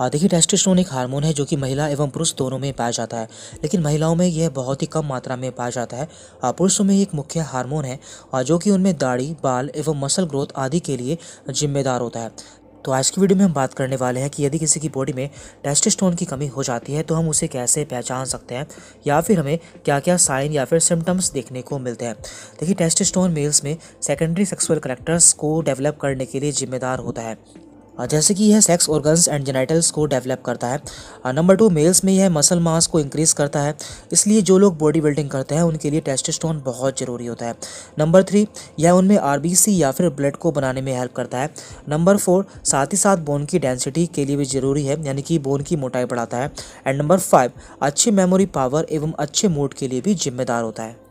हाँ, देखिए टेस्टोस्टेरोन एक हार्मोन है जो कि महिला एवं पुरुष दोनों में पाया जाता है लेकिन महिलाओं में यह बहुत ही कम मात्रा में पाया जाता है हाँ, पुरुषों में एक मुख्य हार्मोन है हाँ, जो कि उनमें दाढ़ी बाल एवं मसल ग्रोथ आदि के लिए जिम्मेदार होता है तो आज की वीडियो में हम बात करने वाले हैं कि यदि किसी की बॉडी में टेस्टोस्टेरोन की कमी हो जाती है तो हम उसे कैसे पहचान सकते हैं या फिर हमें क्या क्या साइन या फिर सिम्टम्स देखने को मिलते हैं देखिए टेस्टोस्टेरोन मेल्स में सेकेंडरी सेक्सुअल करेक्टर्स को डेवलप करने के लिए जिम्मेदार होता है हाँ, जैसे कि यह सेक्स ऑर्गन्स एंड जेनाइटल्स को डेवलप करता है नंबर टू मेल्स में यह मसल मास को इंक्रीज़ करता है इसलिए जो लोग बॉडी बिल्डिंग करते हैं उनके लिए टेस्टोस्टेरोन बहुत ज़रूरी होता है नंबर थ्री यह उनमें आरबीसी या फिर ब्लड को बनाने में हेल्प करता है नंबर फोर साथ ही साथ बोन की डेंसिटी के लिए भी ज़रूरी है यानी कि बोन की मोटाई बढ़ाता है एंड नंबर फाइव अच्छी मेमोरी पावर एवं अच्छे मूड के लिए भी जिम्मेदार होता है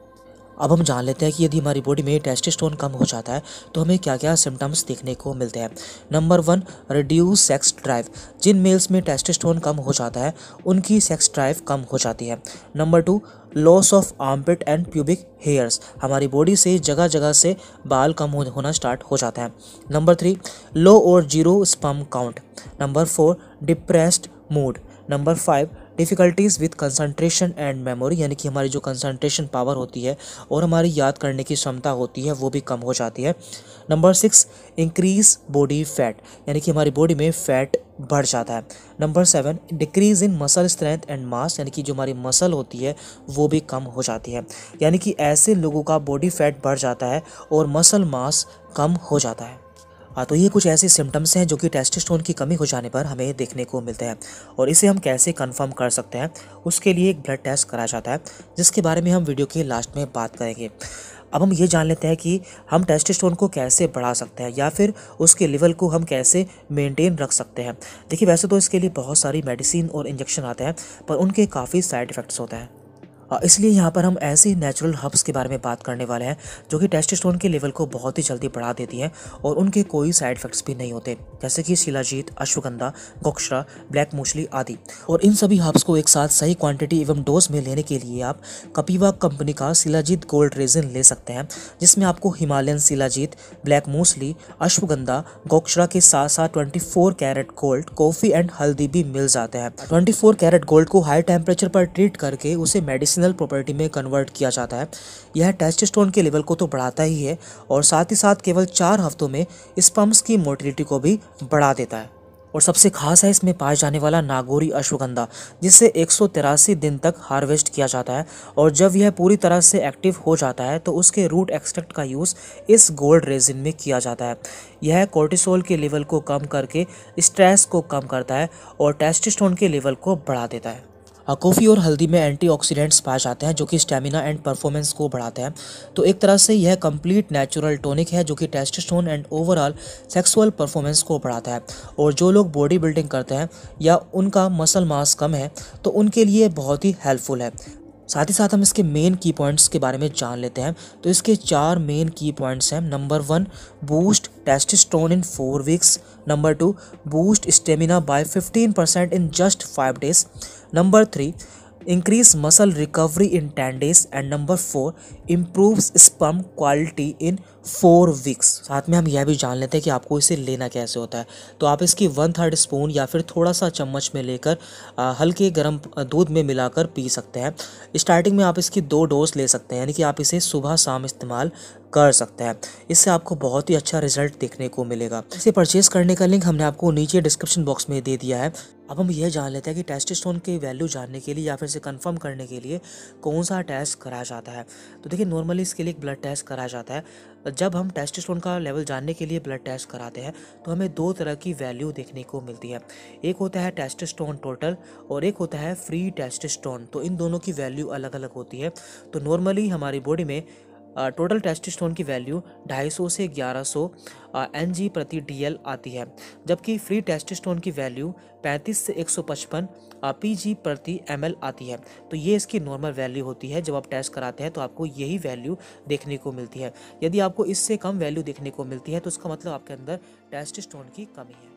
अब हम जान लेते हैं कि यदि हमारी बॉडी में टेस्टोस्टेरोन कम हो जाता है तो हमें क्या क्या सिम्टम्स देखने को मिलते हैं number one reduce sex drive जिन मेल्स में टेस्टोस्टेरोन कम हो जाता है उनकी सेक्स ड्राइव कम हो जाती है number two loss of armpit and pubic hairs हमारी बॉडी से जगह जगह से बाल कम होना स्टार्ट हो जाता है नंबर थ्री लो और zero sperm count number four depressed mood number five difficulties with concentration and memory यानी कि हमारी जो कंसंट्रेशन पावर होती है और हमारी याद करने की क्षमता होती है वो भी कम हो जाती है number six increase body fat यानी कि हमारी बॉडी में फैट बढ़ जाता है number seven decrease in muscle strength and mass यानी कि जो हमारी मसल होती है वो भी कम हो जाती है यानी कि ऐसे लोगों का बॉडी फैट बढ़ जाता है और मसल मास कम हो जाता है हाँ तो ये कुछ ऐसे सिम्टम्स हैं जो कि टेस्टोस्टेरोन की कमी हो जाने पर हमें देखने को मिलते हैं और इसे हम कैसे कंफर्म कर सकते हैं उसके लिए एक ब्लड टेस्ट कराया जाता है जिसके बारे में हम वीडियो के लास्ट में बात करेंगे अब हम ये जान लेते हैं कि हम टेस्टोस्टेरोन को कैसे बढ़ा सकते हैं या फिर उसके लेवल को हम कैसे मेंटेन रख सकते हैं देखिए वैसे तो इसके लिए बहुत सारी मेडिसिन और इंजेक्शन आते हैं पर उनके काफ़ी साइड इफ़ेक्ट्स होते हैं हाँ, इसलिए यहाँ पर हम ऐसे नेचुरल हर्ब्स के बारे में बात करने वाले हैं जो कि टेस्टोस्टेरोन के लेवल को बहुत ही जल्दी बढ़ा देती हैं और उनके कोई साइड इफेक्ट्स भी नहीं होते जैसे कि शिलाजीत अश्वगंधा गोक्षरा ब्लैक मूसली आदि और इन सभी हर्ब्स को एक साथ सही क्वांटिटी एवं डोज में लेने के लिए आप कपीवा कंपनी का शिलाजीत गोल्ड रेजिन ले सकते हैं जिसमें आपको हिमालयन शिलाजीत ब्लैक मूसली अश्वगंधा गोक्षरा के साथ साथ twenty carat gold coffee and हल्दी भी मिल जाते हैं ट्वेंटी कैरेट गोल्ड को हाई टेम्परेचर पर ट्रीट करके उसे मेडिसिन मेडिसिनल प्रॉपर्टी में कन्वर्ट किया जाता है यह टेस्टोस्टेरोन के लेवल को तो बढ़ाता ही है और साथ ही साथ केवल चार हफ्तों में स्पम्स की मोटिलिटी को भी बढ़ा देता है और सबसे खास है इसमें पाया जाने वाला नागोरी अश्वगंधा जिसे एक दिन तक हार्वेस्ट किया जाता है और जब यह पूरी तरह से एक्टिव हो जाता है तो उसके रूट एक्सट्रैक्ट का यूज़ इस गोल्ड रेजिन में किया जाता है यह कोर्टिसोल के लेवल को कम करके स्ट्रेस को कम करता है और टेस्टस्टोन के लेवल को बढ़ा देता है कॉफ़ी और हल्दी में एंटीऑक्सीडेंट्स पाए जाते हैं जो कि स्टेमिना एंड परफॉर्मेंस को बढ़ाते हैं तो एक तरह से यह कंप्लीट नेचुरल टॉनिक है जो कि testosterone and overall sexual performance को बढ़ाता है और जो लोग बॉडी बिल्डिंग करते हैं या उनका मसल मास कम है तो उनके लिए बहुत ही हेल्पफुल है साथ ही साथ हम इसके मेन की पॉइंट्स के बारे में जान लेते हैं तो इसके चार मेन की पॉइंट्स हैं number one boost testosterone in four weeks number two boost stamina by 15 percent in just five days number three increase muscle recovery in 10 days and number four improve sperm quality in four weeks साथ में हम यह भी जान लेते हैं कि आपको इसे लेना कैसे होता है तो आप इसकी वन थर्ड स्पून या फिर थोड़ा सा चम्मच में लेकर हल्के गर्म दूध में मिलाकर पी सकते हैं स्टार्टिंग में आप इसकी दो डोज ले सकते हैं यानी कि आप इसे सुबह शाम इस्तेमाल कर सकते हैं इससे आपको बहुत ही अच्छा रिजल्ट देखने को मिलेगा इसे परचेज करने का लिंक हमने आपको नीचे डिस्क्रिप्शन बॉक्स में दे दिया है अब हम यह जान लेते हैं कि टेस्ट स्टोन की वैल्यू जानने के लिए या फिर इसे कंफर्म करने के लिए कौन सा टेस्ट कराया जाता है तो देखिए नॉर्मली इसके लिए एक ब्लड टेस्ट कराया जाता है जब हम टेस्ट स्टोन का लेवल जानने के लिए ब्लड टेस्ट कराते हैं तो हमें दो तरह की वैल्यू देखने को मिलती है एक होता है टेस्ट स्टोन टोटल और एक होता है फ्री टेस्ट स्टोन तो इन दोनों की वैल्यू अलग अलग होती है तो नॉर्मली हमारी बॉडी में टोटल टेस्टोस्टेरोन की वैल्यू 250 से 1100 सौ एन प्रति डी आती है जबकि फ्री टेस्टोस्टेरोन की वैल्यू 35 से 155 पीजी प्रति एम आती है तो ये इसकी नॉर्मल वैल्यू होती है जब आप टेस्ट कराते हैं तो आपको यही वैल्यू देखने को मिलती है यदि आपको इससे कम वैल्यू देखने को मिलती है तो उसका मतलब आपके अंदर टेस्टोस्टेरोन की कमी है